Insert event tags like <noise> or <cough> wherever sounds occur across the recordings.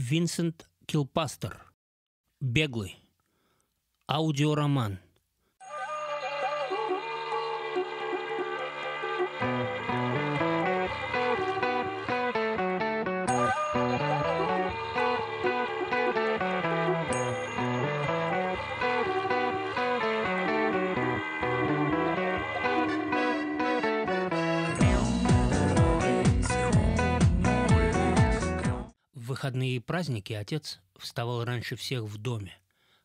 Винсент Килпастер. «Беглый». Аудиороман. выходные и праздники отец вставал раньше всех в доме.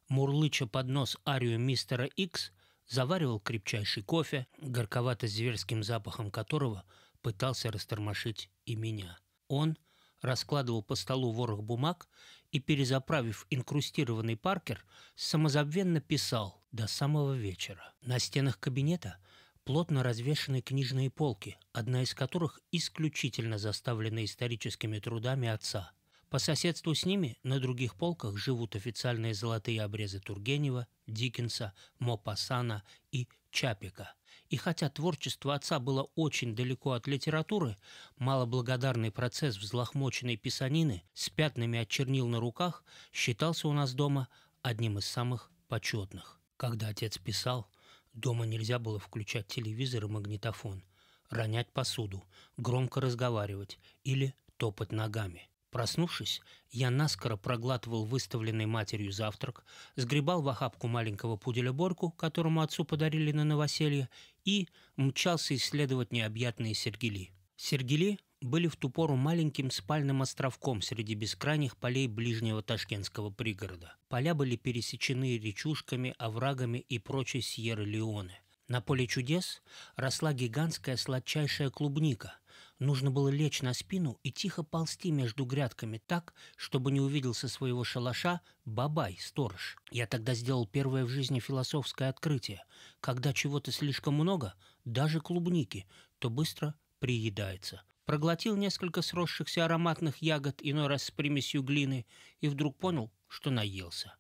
Мурлыча под нос арию мистера Икс, заваривал крепчайший кофе, горковато зверским запахом которого пытался растормошить и меня. Он раскладывал по столу ворох бумаг и, перезаправив инкрустированный паркер, самозабвенно писал до самого вечера. На стенах кабинета плотно развешаны книжные полки, одна из которых исключительно заставлена историческими трудами отца. По соседству с ними на других полках живут официальные золотые обрезы Тургенева, Диккенса, Мопассана и Чапика. И хотя творчество отца было очень далеко от литературы, малоблагодарный процесс взлохмоченной писанины с пятнами от чернил на руках считался у нас дома одним из самых почетных. Когда отец писал, дома нельзя было включать телевизор и магнитофон, ронять посуду, громко разговаривать или топать ногами – Проснувшись, я наскоро проглатывал выставленный матерью завтрак, сгребал в охапку маленького пуделя Борку, которому отцу подарили на новоселье, и мчался исследовать необъятные Сергели. Сергели были в ту пору маленьким спальным островком среди бескрайних полей ближнего ташкентского пригорода. Поля были пересечены речушками, оврагами и прочей Сьерра-Леоне. На поле чудес росла гигантская сладчайшая клубника – Нужно было лечь на спину и тихо ползти между грядками так, чтобы не увидел со своего шалаша бабай, сторож. Я тогда сделал первое в жизни философское открытие. Когда чего-то слишком много, даже клубники, то быстро приедается. Проглотил несколько сросшихся ароматных ягод, иной раз с примесью глины, и вдруг понял, что наелся.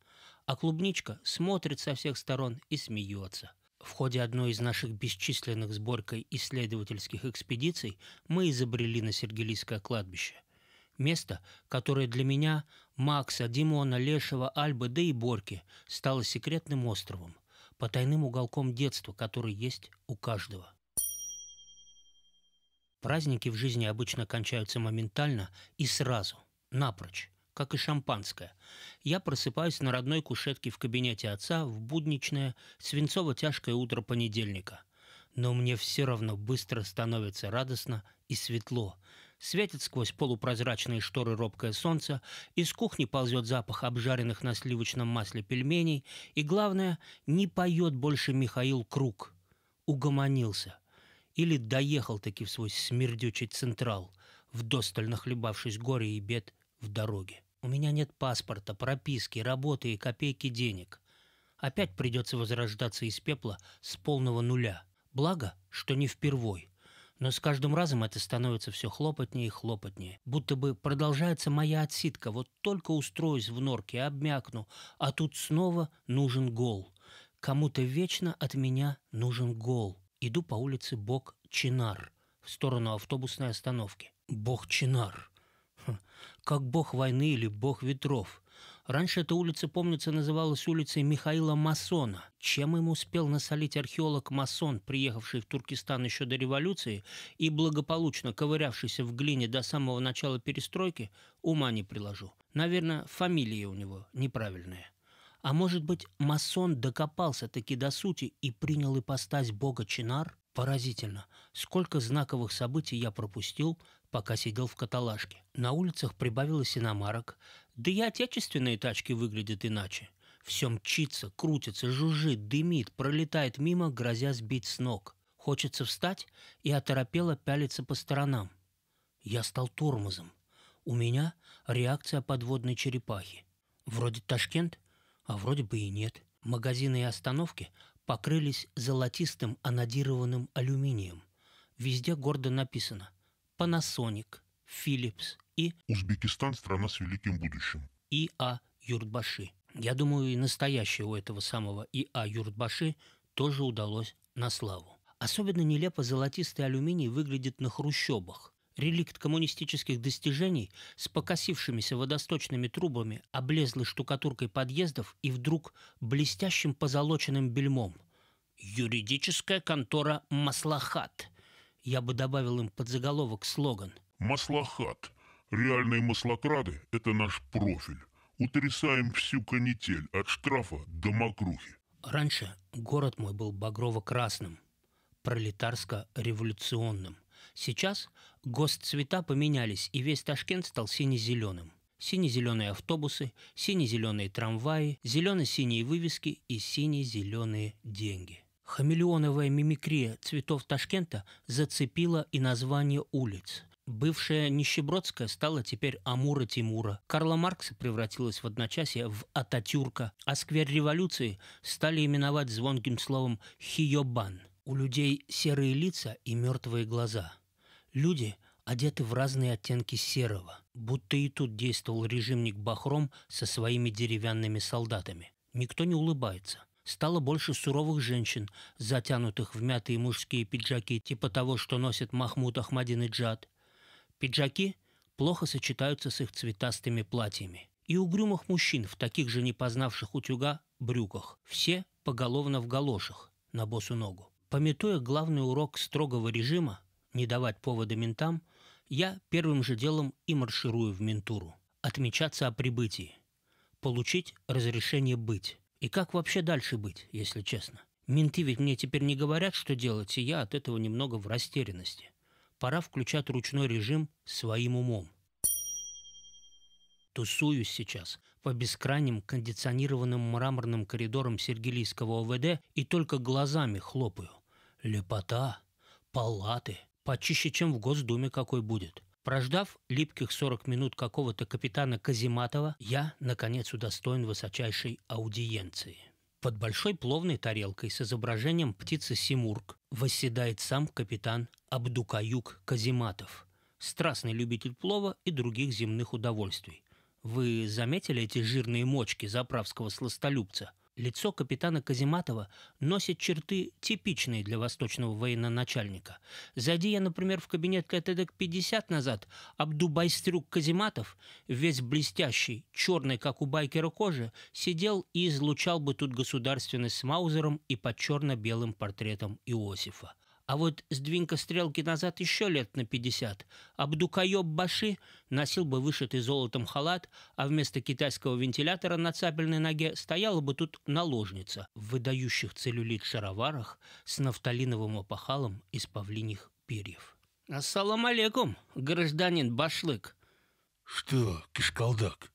А клубничка смотрит со всех сторон и смеется – в ходе одной из наших бесчисленных сборкой исследовательских экспедиций мы изобрели на Сергелийское кладбище. Место, которое для меня, Макса, Димона, Лешего, Альбы, да и Борки стало секретным островом, потайным уголком детства, который есть у каждого. Праздники в жизни обычно кончаются моментально и сразу, напрочь как и шампанское. Я просыпаюсь на родной кушетке в кабинете отца в будничное, свинцово-тяжкое утро понедельника. Но мне все равно быстро становится радостно и светло. Светит сквозь полупрозрачные шторы робкое солнце, из кухни ползет запах обжаренных на сливочном масле пельменей, и, главное, не поет больше Михаил Круг. Угомонился. Или доехал-таки в свой смердючий централ, вдостально нахлебавшись горе и бед в дороге. У меня нет паспорта, прописки, работы и копейки денег. Опять придется возрождаться из пепла с полного нуля. Благо, что не впервой. Но с каждым разом это становится все хлопотнее и хлопотнее. Будто бы продолжается моя отсидка. Вот только устроюсь в норке, обмякну, а тут снова нужен гол. Кому-то вечно от меня нужен гол. Иду по улице Бог Чинар в сторону автобусной остановки. Бог Чинар как бог войны или бог ветров. Раньше эта улица, помнится, называлась улицей Михаила Масона. Чем им успел насолить археолог Масон, приехавший в Туркестан еще до революции и благополучно ковырявшийся в глине до самого начала перестройки, ума не приложу. Наверное, фамилия у него неправильная. А может быть, масон докопался таки до сути и принял ипостась бога Чинар? Поразительно, сколько знаковых событий я пропустил, пока сидел в каталажке. На улицах прибавилось иномарок, да и отечественные тачки выглядят иначе. Все мчится, крутится, жужжит, дымит, пролетает мимо, грозя сбить с ног. Хочется встать и оторопело пялиться по сторонам. Я стал тормозом. У меня реакция подводной черепахи. Вроде Ташкент, а вроде бы и нет. Магазины и остановки покрылись золотистым анодированным алюминием. Везде гордо написано Panasonic, Philips и... Узбекистан – страна с великим будущим. И А. Юртбаши. Я думаю, и настоящего этого самого И. А. Юртбаши тоже удалось на славу. Особенно нелепо золотистый алюминий выглядит на хрущебах. Реликт коммунистических достижений с покосившимися водосточными трубами, облезлой штукатуркой подъездов и вдруг блестящим позолоченным бельмом. Юридическая контора «Маслахат», я бы добавил им под заголовок слоган. «Маслахат. Реальные маслокрады – это наш профиль. Утрясаем всю канитель от штрафа до мокрухи». Раньше город мой был багрово-красным, пролетарско-революционным. Сейчас госцвета поменялись, и весь Ташкент стал сине-зеленым. Сине-зеленые автобусы, сине-зеленые трамваи, зелено-синие вывески и сине-зеленые деньги. Хамелеоновая мимикрия цветов Ташкента зацепила и название улиц. Бывшая Нищебродская стала теперь Амура Тимура. Карла Маркса превратилась в одночасье в Ататюрка, а сквер революции стали именовать звонким словом «хиёбан». У людей серые лица и мертвые глаза. Люди одеты в разные оттенки серого, будто и тут действовал режимник Бахром со своими деревянными солдатами. Никто не улыбается. Стало больше суровых женщин, затянутых в мятые мужские пиджаки, типа того, что носит Махмуд Ахмадинаджад. Пиджаки плохо сочетаются с их цветастыми платьями. И угрюмых мужчин в таких же непознавших утюга брюках. Все поголовно в галошах на босу ногу. Пометуя главный урок строгого режима, не давать повода ментам, я первым же делом и марширую в ментуру. Отмечаться о прибытии. Получить разрешение быть. И как вообще дальше быть, если честно? Менты ведь мне теперь не говорят, что делать, и я от этого немного в растерянности. Пора включать ручной режим своим умом. Тусуюсь сейчас по бескрайним кондиционированным мраморным коридорам Сергелийского ОВД и только глазами хлопаю. Лепота, палаты, почище, чем в Госдуме какой будет. Прождав липких 40 минут какого-то капитана Казиматова, я, наконец, удостоен высочайшей аудиенции. Под большой пловной тарелкой с изображением птицы Симург восседает сам капитан Абдукаюк Казиматов, страстный любитель плова и других земных удовольствий. Вы заметили эти жирные мочки заправского сластолюбца – Лицо капитана Казиматова носит черты, типичные для восточного военно-начальника. Зайди я, например, в кабинет лет 50 назад, Абдубайстрюк Казиматов, весь блестящий, черный, как у байкера кожи, сидел и излучал бы тут государственность с Маузером и под черно-белым портретом Иосифа. А вот сдвинка стрелки назад еще лет на пятьдесят. Абдукаёб Баши носил бы вышитый золотом халат, а вместо китайского вентилятора на цапельной ноге стояла бы тут наложница в выдающих целлюлит шароварах с нафталиновым опахалом из павлиних перьев. «Ассалам алейкум, гражданин Башлык!» «Что, кишкалдак,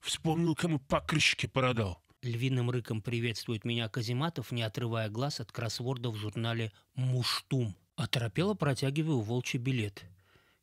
вспомнил, кому покрышки продал?» Львиным рыком приветствует меня Казиматов, не отрывая глаз от кроссворда в журнале «Муштум». Оторопело протягиваю волчий билет.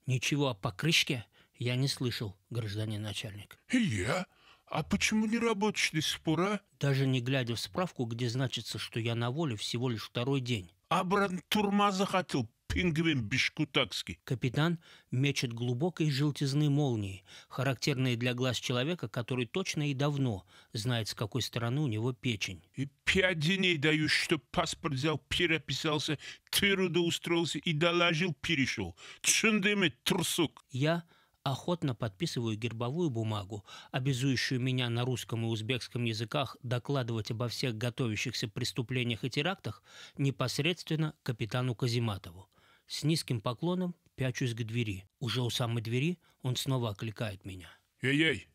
«Ничего о покрышке я не слышал, гражданин начальник». «И я? А почему не рабочий до сих пор, а?» Даже не глядя в справку, где значится, что я на воле всего лишь второй день. А «Обратно турма захотел, пингвин бишкутакский. Капитан мечет глубокой желтизны молнии, характерные для глаз человека, который точно и давно знает, с какой стороны у него печень. И пять дней даю, что паспорт взял, переписался, трудоустроился и доложил, перешел. Чындыми трусук. Я охотно подписываю гербовую бумагу, обязующую меня на русском и узбекском языках докладывать обо всех готовящихся преступлениях и терактах непосредственно капитану Казиматову. С низким поклоном пячусь к двери. Уже у самой двери он снова окликает меня. «Эй-эй,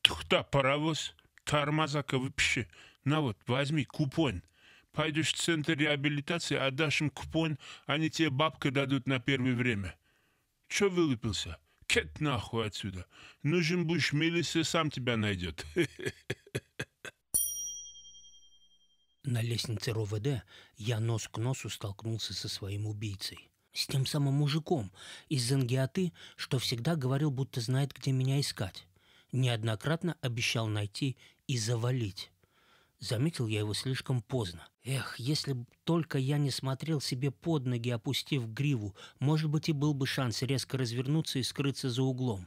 тухта паровоз, тормозака выпиши. На вот, возьми купон. Пойдешь в центр реабилитации, отдашь им купон, они тебе бабка дадут на первое время. Че вылупился? Кет нахуй отсюда. Нужен будешь милиция, сам тебя найдет. На лестнице РОВД я нос к носу столкнулся со своим убийцей с тем самым мужиком из Зангиаты, что всегда говорил, будто знает, где меня искать. Неоднократно обещал найти и завалить. Заметил я его слишком поздно. Эх, если бы только я не смотрел себе под ноги, опустив гриву, может быть и был бы шанс резко развернуться и скрыться за углом.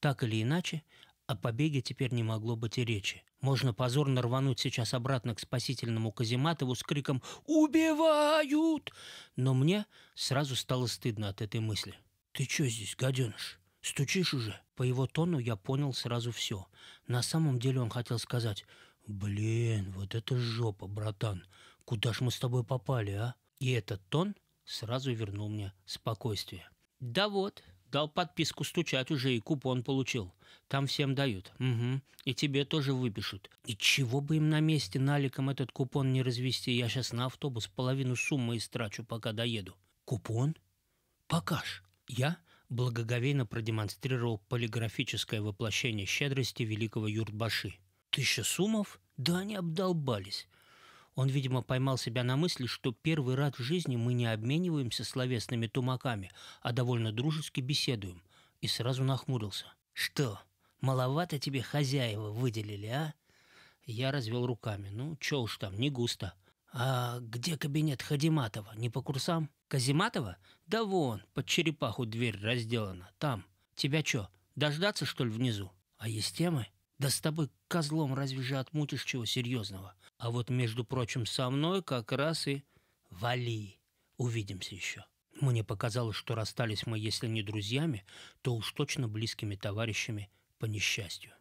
Так или иначе, о побеге теперь не могло быть и речи. Можно позорно рвануть сейчас обратно к спасительному Казиматову с криком «Убивают!» Но мне сразу стало стыдно от этой мысли. «Ты чё здесь, гаденыш? Стучишь уже?» По его тону я понял сразу все. На самом деле он хотел сказать «Блин, вот это жопа, братан! Куда ж мы с тобой попали, а?» И этот тон сразу вернул мне спокойствие. «Да вот, Дал подписку стучать уже, и купон получил. Там всем дают. Угу. И тебе тоже выпишут. И чего бы им на месте наликом этот купон не развести? Я сейчас на автобус половину суммы истрачу, пока доеду. Купон? Покаж. Я благоговейно продемонстрировал полиграфическое воплощение щедрости великого Юртбаши. Тысяча сумов? Да они обдолбались. Он, видимо, поймал себя на мысли, что первый раз в жизни мы не обмениваемся словесными тумаками, а довольно дружески беседуем, и сразу нахмурился. «Что, маловато тебе хозяева выделили, а?» Я развел руками. «Ну, чё уж там, не густо». «А где кабинет Хадиматова? Не по курсам?» «Казиматова? Да вон, под черепаху дверь разделана. Там. Тебя чё, дождаться, что ли, внизу?» «А есть темы?» Да с тобой козлом разве же отмутишь чего серьезного? А вот, между прочим, со мной как раз и вали. Увидимся еще. Мне показалось, что расстались мы, если не друзьями, то уж точно близкими товарищами по несчастью.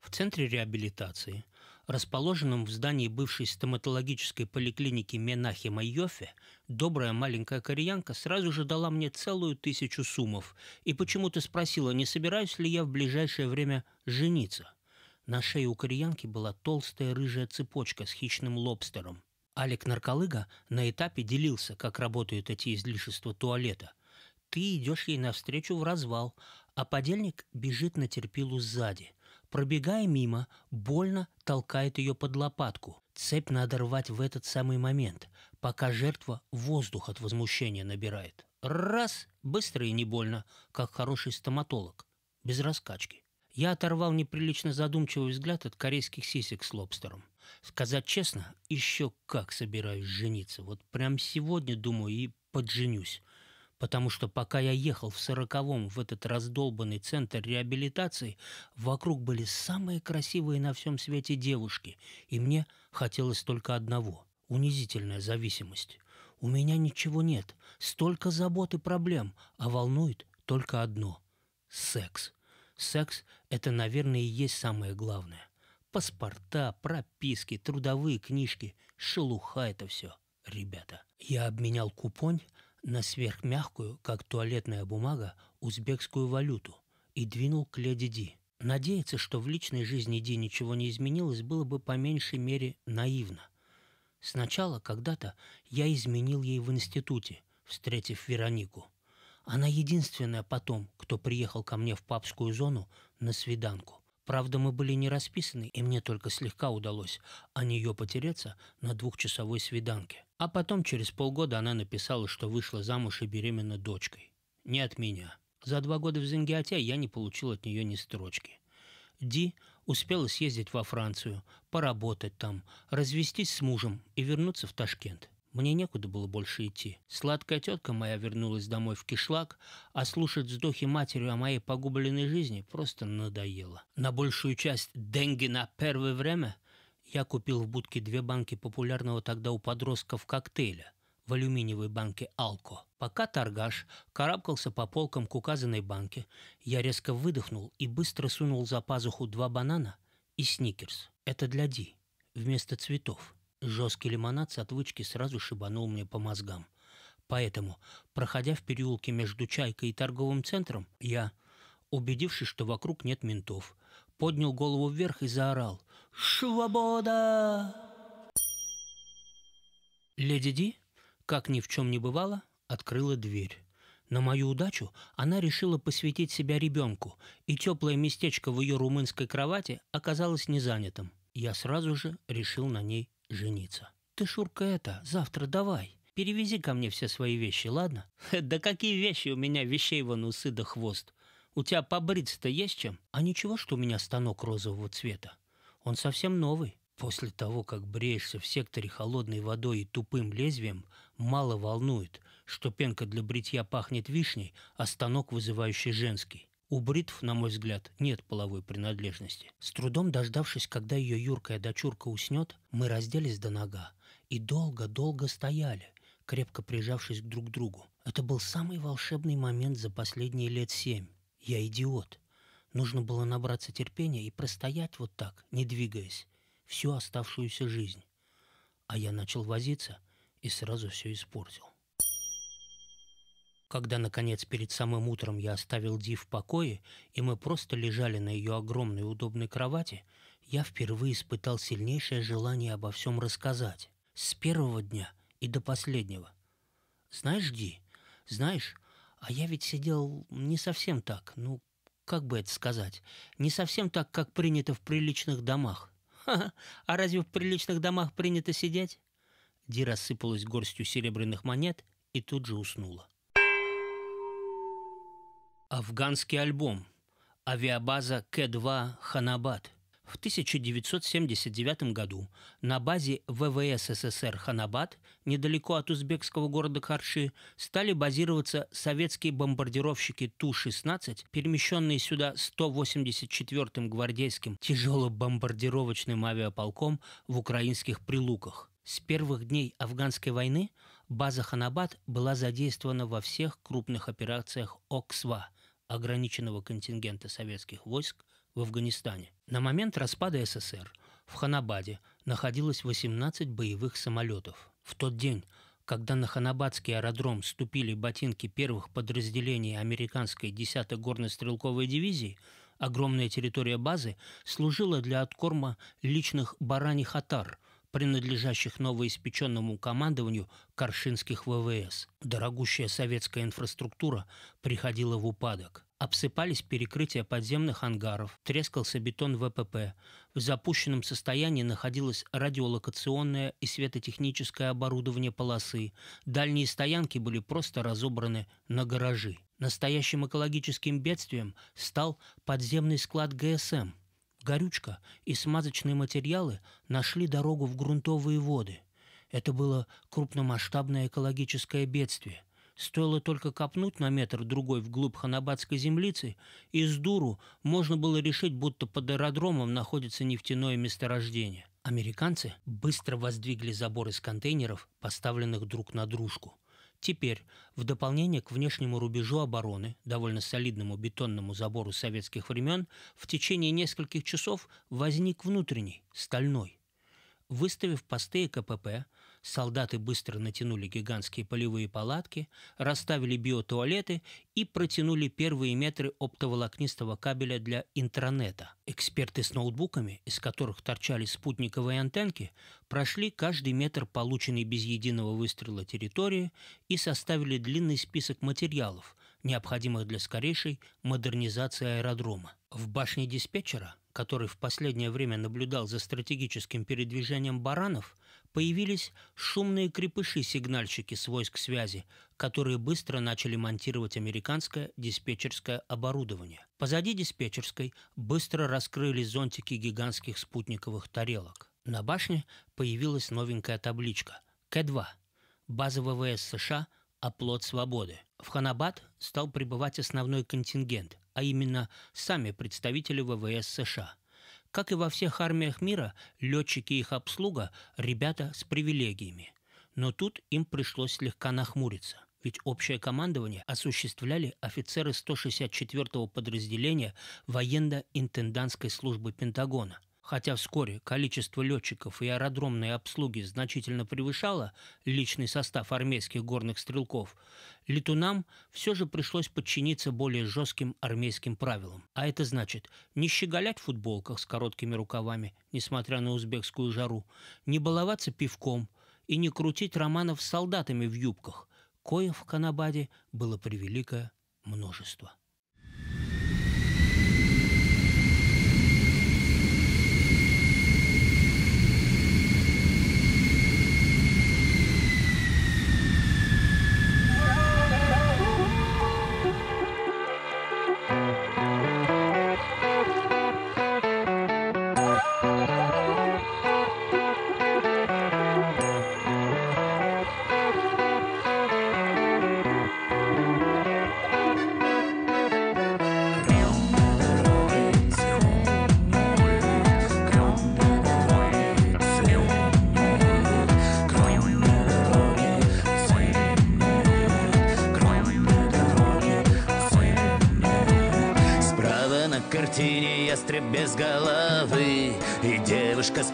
В центре реабилитации – расположенном в здании бывшей стоматологической поликлиники Менахи Майофе добрая маленькая кореянка сразу же дала мне целую тысячу сумов и почему-то спросила, не собираюсь ли я в ближайшее время жениться. На шее у кореянки была толстая рыжая цепочка с хищным лобстером. Алик Нарколыга на этапе делился, как работают эти излишества туалета. Ты идешь ей навстречу в развал, а подельник бежит на терпилу сзади – Пробегая мимо, больно толкает ее под лопатку. Цепь надо рвать в этот самый момент, пока жертва воздух от возмущения набирает. Раз, быстро и не больно, как хороший стоматолог, без раскачки. Я оторвал неприлично задумчивый взгляд от корейских сисек с лобстером. Сказать честно, еще как собираюсь жениться. Вот прям сегодня, думаю, и подженюсь потому что пока я ехал в сороковом в этот раздолбанный центр реабилитации, вокруг были самые красивые на всем свете девушки, и мне хотелось только одного – унизительная зависимость. У меня ничего нет, столько забот и проблем, а волнует только одно – секс. Секс – это, наверное, и есть самое главное. Паспорта, прописки, трудовые книжки – шелуха это все – ребята. Я обменял купонь на сверхмягкую, как туалетная бумага, узбекскую валюту и двинул к леди Ди. Надеяться, что в личной жизни Ди ничего не изменилось, было бы по меньшей мере наивно. Сначала, когда-то, я изменил ей в институте, встретив Веронику. Она единственная потом, кто приехал ко мне в папскую зону на свиданку. Правда, мы были не расписаны, и мне только слегка удалось о а нее потеряться на двухчасовой свиданке. А потом, через полгода, она написала, что вышла замуж и беременна дочкой. Не от меня. За два года в Зенгиоте я не получил от нее ни строчки. Ди успела съездить во Францию, поработать там, развестись с мужем и вернуться в Ташкент. Мне некуда было больше идти. Сладкая тетка моя вернулась домой в кишлак, а слушать вздохи матери о моей погубленной жизни просто надоело. На большую часть деньги на первое время я купил в будке две банки популярного тогда у подростков коктейля в алюминиевой банке «Алко». Пока торгаш карабкался по полкам к указанной банке, я резко выдохнул и быстро сунул за пазуху два банана и сникерс. Это для Ди, вместо цветов. Жесткий лимонад с отвычки сразу шибанул мне по мозгам. Поэтому, проходя в переулке между «Чайкой» и торговым центром, я, убедившись, что вокруг нет ментов, поднял голову вверх и заорал «Свобода!». Леди Ди, как ни в чем не бывало, открыла дверь. На мою удачу она решила посвятить себя ребенку, и теплое местечко в ее румынской кровати оказалось незанятым. Я сразу же решил на ней жениться. Ты, Шурка, это, завтра давай. Перевези ко мне все свои вещи, ладно? <laughs> Да какие вещи у меня, вещей вон усы да хвост. У тебя побриться-то есть чем? А ничего, что у меня станок розового цвета. Он совсем новый. После того, как бреешься в секторе холодной водой и тупым лезвием, мало волнует, что пенка для бритья пахнет вишней, а станок вызывающий женский. У бритв, на мой взгляд, нет половой принадлежности. С трудом дождавшись, когда ее юркая дочурка уснет, мы разделись до нога и долго-долго стояли, крепко прижавшись друг к другу. Это был самый волшебный момент за последние лет семь. Я идиот. Нужно было набраться терпения и простоять вот так, не двигаясь, всю оставшуюся жизнь. А я начал возиться и сразу все испортил когда, наконец, перед самым утром я оставил Ди в покое, и мы просто лежали на ее огромной удобной кровати, я впервые испытал сильнейшее желание обо всем рассказать. С первого дня и до последнего. Знаешь, Ди, знаешь, а я ведь сидел не совсем так, ну, как бы это сказать, не совсем так, как принято в приличных домах. Ха-ха, а разве в приличных домах принято сидеть? Ди рассыпалась горстью серебряных монет и тут же уснула афганский альбом «Авиабаза К-2 Ханабад». В 1979 году на базе ВВС СССР Ханабад, недалеко от узбекского города Харши стали базироваться советские бомбардировщики Ту-16, перемещенные сюда 184-м гвардейским тяжелобомбардировочным авиаполком в украинских прилуках. С первых дней афганской войны база Ханабад была задействована во всех крупных операциях ОКСВА – ограниченного контингента советских войск в Афганистане. На момент распада СССР в Ханабаде находилось 18 боевых самолетов. В тот день, когда на Ханабадский аэродром ступили ботинки первых подразделений американской 10-й горно-стрелковой дивизии, огромная территория базы служила для откорма личных бараних атар – принадлежащих новоиспеченному командованию Коршинских ВВС. Дорогущая советская инфраструктура приходила в упадок. Обсыпались перекрытия подземных ангаров, трескался бетон ВПП. В запущенном состоянии находилось радиолокационное и светотехническое оборудование полосы. Дальние стоянки были просто разобраны на гаражи. Настоящим экологическим бедствием стал подземный склад ГСМ эм. – Горючка и смазочные материалы нашли дорогу в грунтовые воды. Это было крупномасштабное экологическое бедствие. Стоило только копнуть на метр-другой вглубь ханабадской землицы, и с дуру можно было решить, будто под аэродромом находится нефтяное месторождение. Американцы быстро воздвигли забор из контейнеров, поставленных друг на дружку – Теперь, в дополнение к внешнему рубежу обороны, довольно солидному бетонному забору советских времен, в течение нескольких часов возник внутренний, стальной, Выставив посты и КПП, солдаты быстро натянули гигантские полевые палатки, расставили биотуалеты и протянули первые метры оптоволокнистого кабеля для интернета. Эксперты с ноутбуками, из которых торчали спутниковые антенки, прошли каждый метр полученной без единого выстрела территории и составили длинный список материалов, необходимых для скорейшей модернизации аэродрома. В башне диспетчера – который в последнее время наблюдал за стратегическим передвижением баранов, появились шумные крепыши-сигнальщики с войск связи, которые быстро начали монтировать американское диспетчерское оборудование. Позади диспетчерской быстро раскрыли зонтики гигантских спутниковых тарелок. На башне появилась новенькая табличка «К-2» – база ВВС США – оплот свободы. В Ханабад стал прибывать основной контингент, а именно сами представители ВВС США. Как и во всех армиях мира, летчики и их обслуга – ребята с привилегиями. Но тут им пришлось слегка нахмуриться – ведь общее командование осуществляли офицеры 164-го подразделения военно-интендантской службы Пентагона – Хотя вскоре количество летчиков и аэродромной обслуги значительно превышало личный состав армейских горных стрелков, летунам все же пришлось подчиниться более жестким армейским правилам. А это значит не щеголять в футболках с короткими рукавами, несмотря на узбекскую жару, не баловаться пивком и не крутить романов с солдатами в юбках, коев в Канабаде было превеликое множество.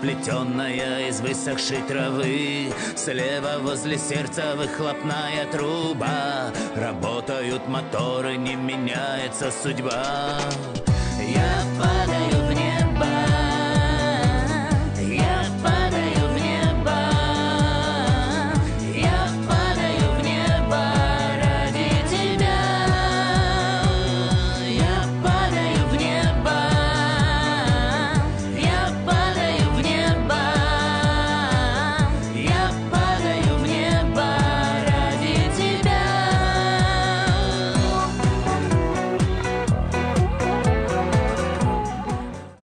сплетенная из высохшей травы. Слева возле сердца выхлопная труба. Работают моторы, не меняется судьба. Я по